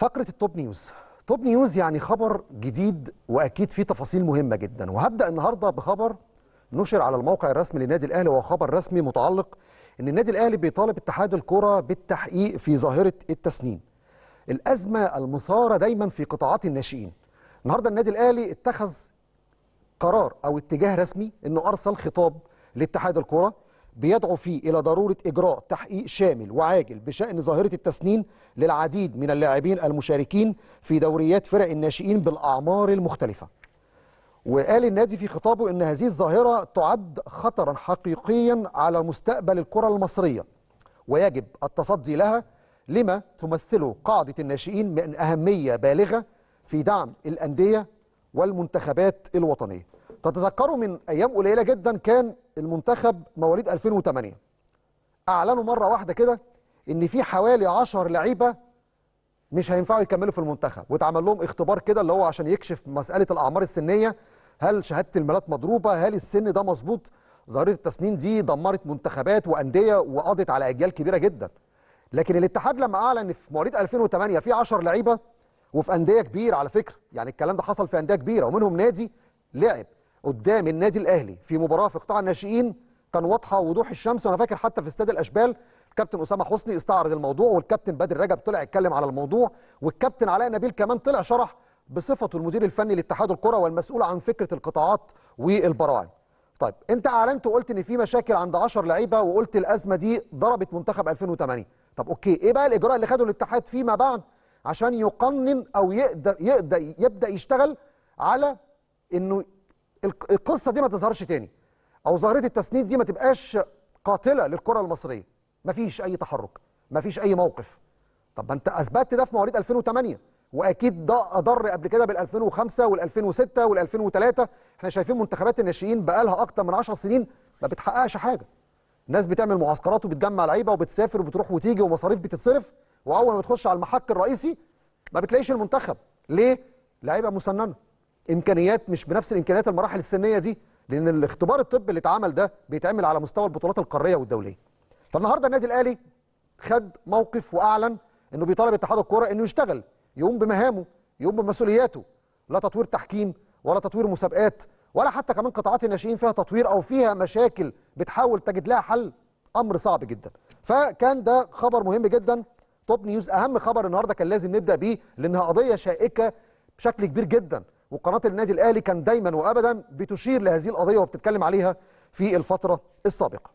فقرة التوب نيوز توب نيوز يعني خبر جديد وأكيد فيه تفاصيل مهمة جدا وهبدأ النهاردة بخبر نشر على الموقع الرسمي للنادي الأهلي وهو خبر رسمي متعلق أن النادي الأهلي بيطالب اتحاد الكرة بالتحقيق في ظاهرة التسنين الأزمة المثارة دايما في قطاعات الناشئين النهاردة النادي الأهلي اتخذ قرار أو اتجاه رسمي أنه أرسل خطاب لاتحاد الكرة بيدعو فيه إلى ضرورة إجراء تحقيق شامل وعاجل بشأن ظاهرة التسنين للعديد من اللاعبين المشاركين في دوريات فرق الناشئين بالأعمار المختلفة وقال النادي في خطابه أن هذه الظاهرة تعد خطرا حقيقيا على مستقبل الكرة المصرية ويجب التصدي لها لما تمثله قاعدة الناشئين من أهمية بالغة في دعم الأندية والمنتخبات الوطنية تتذكروا من ايام قليله جدا كان المنتخب مواليد 2008 اعلنوا مره واحده كده ان في حوالي 10 لعيبه مش هينفعوا يكملوا في المنتخب واتعمل لهم اختبار كده اللي هو عشان يكشف مساله الاعمار السنيه هل شهاده الميلاد مضروبه هل السن ده مظبوط ظاهره التسنين دي دمرت منتخبات وانديه وقضت على اجيال كبيره جدا لكن الاتحاد لما اعلن في مواليد 2008 في 10 لعيبه وفي انديه كبيره على فكره يعني الكلام ده حصل في انديه كبيره ومنهم نادي لعب قدام النادي الاهلي في مباراه في قطاع الناشئين كان واضحه وضوح الشمس وانا فاكر حتى في استاد الاشبال الكابتن اسامه حسني استعرض الموضوع والكابتن بدر رجب طلع اتكلم على الموضوع والكابتن علاء نبيل كمان طلع شرح بصفته المدير الفني لاتحاد الكره والمسؤول عن فكره القطاعات والبراعم. طيب انت اعلنت وقلت ان في مشاكل عند 10 لعيبه وقلت الازمه دي ضربت منتخب 2008 طب اوكي ايه بقى الاجراء اللي خده الاتحاد فيما بعد عشان يقنن او يقدر يقدر يبدا يشتغل على انه القصه دي ما تظهرش تاني او ظاهره التسنيد دي ما تبقاش قاتله للكره المصريه مفيش اي تحرك مفيش اي موقف طب ما انت اثبتت ده في مواليد 2008 واكيد ده اضر قبل كده بال 2005 وال 2006 وال 2003 احنا شايفين منتخبات الناشئين بقى لها اكتر من 10 سنين ما بتحققش حاجه الناس بتعمل معسكرات وبتجمع لعيبه وبتسافر وبتروح وتيجي ومصاريف بتتصرف واول ما بتخش على المحك الرئيسي ما بتلاقيش المنتخب ليه لعيبه مسننه امكانيات مش بنفس الامكانيات المراحل السنيه دي لان الاختبار الطبي اللي اتعمل ده بيتعمل على مستوى البطولات القاريه والدوليه فالنهارده النادي الاهلي خد موقف واعلن انه بيطالب اتحاد الكوره انه يشتغل يقوم بمهامه يقوم بمسؤولياته لا تطوير تحكيم ولا تطوير مسابقات ولا حتى كمان قطاعات الناشئين فيها تطوير او فيها مشاكل بتحاول تجد لها حل امر صعب جدا فكان ده خبر مهم جدا توب نيوز اهم خبر النهارده كان لازم نبدا بيه لانها قضيه شائكه بشكل كبير جدا وقناه النادي الاهلي كان دايما وابدا بتشير لهذه القضيه وبتتكلم عليها في الفتره السابقه